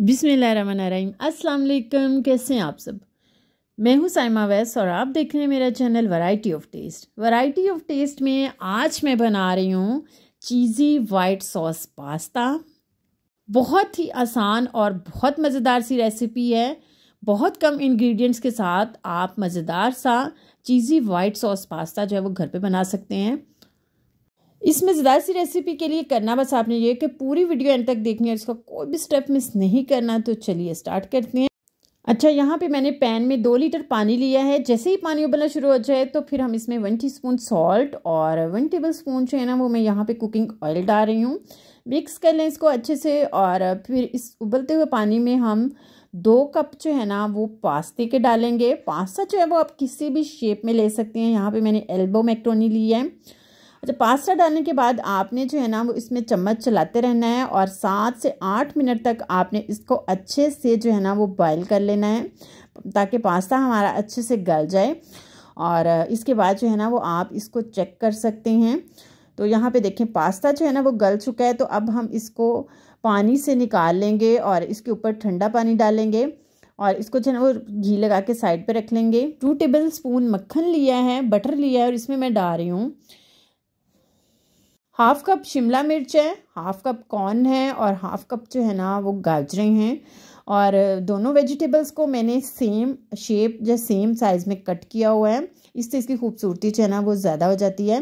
बिसमीम अस्सलाम कैसे हैं आप सब मैं हूं साइमा वैस और आप देख रहे हैं मेरा channel variety of taste variety of taste में आज मैं बना रही हूं चीज़ी वाइट सॉस पास्ता बहुत ही आसान और बहुत मज़ेदार सी रेसिपी है बहुत कम इंग्रेडिएंट्स के साथ आप मज़ेदार सा चीज़ी वाइट सॉस पास्ता जो है वो घर पे बना सकते हैं इसमें ज़्यादा सी रेसिपी के लिए करना बस आपने ये कि पूरी वीडियो एंड तक देखनी है इसका कोई भी स्टेप मिस नहीं करना तो चलिए स्टार्ट करते हैं अच्छा यहाँ पे मैंने पैन में दो लीटर पानी लिया है जैसे ही पानी उबलना शुरू हो जाए तो फिर हम इसमें वन टीस्पून सॉल्ट और वन टेबल स्पून जो है ना वो मैं यहाँ पे कुकिंग ऑयल डाल रही हूँ मिक्स कर लें इसको अच्छे से और फिर इस उबलते हुए पानी में हम दो कप जो है ना वो पास्ते के डालेंगे पास्ता जो है वो आप किसी भी शेप में ले सकते हैं यहाँ पर मैंने एल्बो मैक्रोनी ली है अच्छा पास्ता डालने के बाद आपने जो है ना वो इसमें चम्मच चलाते रहना है और सात से आठ मिनट तक आपने इसको अच्छे से जो है ना वो बॉयल कर लेना है ताकि पास्ता हमारा अच्छे से गल जाए और इसके बाद जो है ना वो आप इसको चेक कर सकते हैं तो यहाँ पे देखें पास्ता जो है ना वो गल चुका है तो अब हम इसको पानी से निकाल लेंगे और इसके ऊपर ठंडा पानी डालेंगे और इसको जो है ना वो घी लगा के साइड पे रख लेंगे टू टेबल स्पून मक्खन लिया है बटर लिया है और इसमें मैं डाल रही हूँ हाफ़ कप शिमला मिर्च है हाफ़ कप कॉर्न है और हाफ़ कप जो है ना वो गाजरें हैं और दोनों वेजिटेबल्स को मैंने सेम शेप या सेम साइज़ में कट किया हुआ है इससे इसकी खूबसूरती जो है ना वो ज़्यादा हो जाती है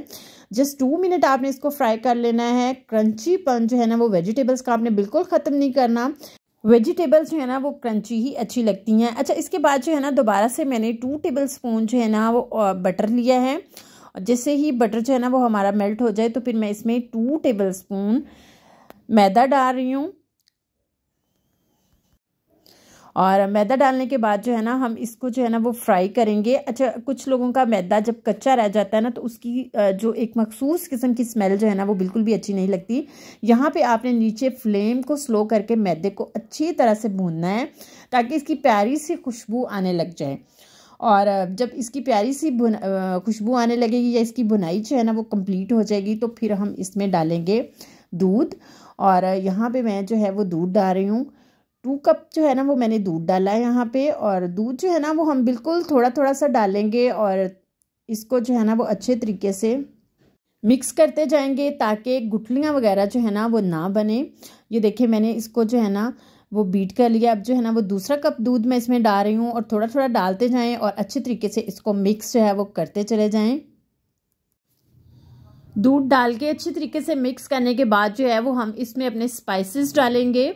जस्ट टू मिनट आपने इसको फ्राई कर लेना है क्रंची पन जो है ना वो वेजिटेबल्स का आपने बिल्कुल ख़त्म नहीं करना वेजिटेबल्स जो है ना वो क्रंची ही अच्छी लगती हैं अच्छा इसके बाद जो है ना दोबारा से मैंने टू टेबल स्पून जो है ना वो बटर लिया है जैसे ही बटर जो है ना वो हमारा मेल्ट हो जाए तो फिर मैं इसमें टू टेबल स्पून मैदा डाल रही हूँ और मैदा डालने के बाद जो है ना हम इसको जो है ना वो फ्राई करेंगे अच्छा कुछ लोगों का मैदा जब कच्चा रह जाता है ना तो उसकी जो एक मखसूस किस्म की स्मेल जो है ना वो बिल्कुल भी अच्छी नहीं लगती यहाँ पे आपने नीचे फ्लेम को स्लो करके मैदे को अच्छी तरह से भूनना है ताकि इसकी प्यारी सी खुशबू आने लग जाए और जब इसकी प्यारी सी खुशबू आने लगेगी या इसकी बुनाई जो है ना वो कंप्लीट हो जाएगी तो फिर हम इसमें डालेंगे दूध और यहाँ पे मैं जो है वो दूध डाल रही हूँ टू कप जो है ना वो मैंने दूध डाला है यहाँ पे और दूध जो है ना वो हम बिल्कुल थोड़ा थोड़ा सा डालेंगे और इसको जो है ना वो अच्छे तरीके से मिक्स करते जाएंगे ताकि गुठलियाँ वगैरह जो है ना वो ना बने ये देखिए मैंने इसको जो है ना वो बीट कर लिया अब जो है ना वो दूसरा कप दूध मैं इसमें डाल रही हूँ और थोड़ा थोड़ा डालते जाएँ और अच्छे तरीके से इसको मिक्स जो है वो करते चले जाएँ दूध डाल के अच्छे तरीके से मिक्स करने के बाद जो है वो हम इसमें अपने स्पाइसेस डालेंगे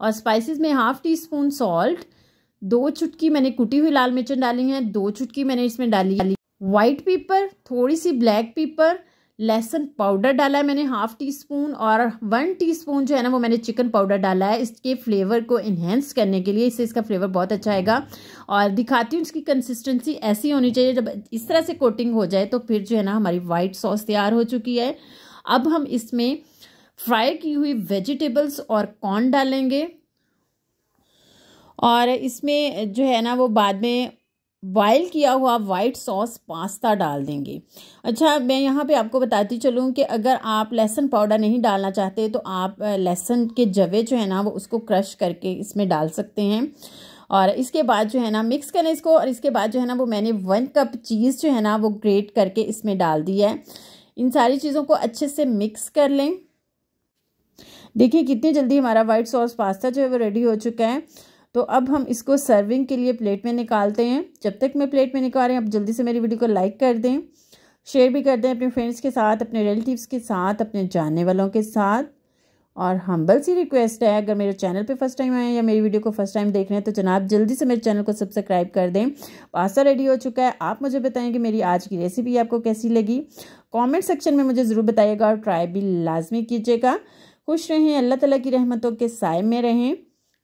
और स्पाइसेस में हाफ़ टी स्पून सॉल्ट दो चुटकी मैंने कुटी हुई लाल मिर्चन डाली है दो चुटकी मैंने इसमें डाली वाइट पीपर थोड़ी सी ब्लैक पीपर लहसुन पाउडर डाला है मैंने हाफ़ टी स्पून और वन टी स्पून जो है ना वो मैंने चिकन पाउडर डाला है इसके फ्लेवर को इन्हेंस करने के लिए इससे इसका फ्लेवर बहुत अच्छा आएगा और दिखाती हूँ इसकी कंसिस्टेंसी ऐसी होनी चाहिए जब इस तरह से कोटिंग हो जाए तो फिर जो है ना हमारी वाइट सॉस तैयार हो चुकी है अब हम इसमें फ्राई की हुई वेजिटेबल्स और कॉर्न डालेंगे और इसमें जो है ना वो बाद में बॉयल किया हुआ वाइट सॉस पास्ता डाल देंगे अच्छा मैं यहाँ पे आपको बताती चलूँ कि अगर आप लहसुन पाउडर नहीं डालना चाहते तो आप लहसुन के जवे जो है ना वो उसको क्रश करके इसमें डाल सकते हैं और इसके बाद जो है ना मिक्स करें इसको और इसके बाद जो है ना वो मैंने वन कप चीज़ जो है ना वो ग्रेट करके इसमें डाल दिया है इन सारी चीज़ों को अच्छे से मिक्स कर लें देखिए कितनी जल्दी हमारा वाइट सॉस पास्ता जो है वो रेडी हो चुका है तो अब हम इसको सर्विंग के लिए प्लेट में निकालते हैं जब तक मैं प्लेट में निकाल रही हूँ आप जल्दी से मेरी वीडियो को लाइक कर दें शेयर भी कर दें अपने फ्रेंड्स के साथ अपने रिलेटिव्स के साथ अपने जानने वालों के साथ और हम्बल सी रिक्वेस्ट है अगर मेरे चैनल पे फर्स्ट टाइम आए या मेरी वीडियो को फर्स्ट टाइम देख रहे हैं तो जनाब जल्दी से मेरे चैनल को सब्सक्राइब कर दें पास्ता रेडी हो चुका है आप मुझे बताएं कि मेरी आज की रेसिपी आपको कैसी लगी कमेंट सेक्शन में मुझे ज़रूर बताइएगा और ट्राई भी लाजमी कीजिएगा खुश रहें अल्लाह तला की रहमतों के साय में रहें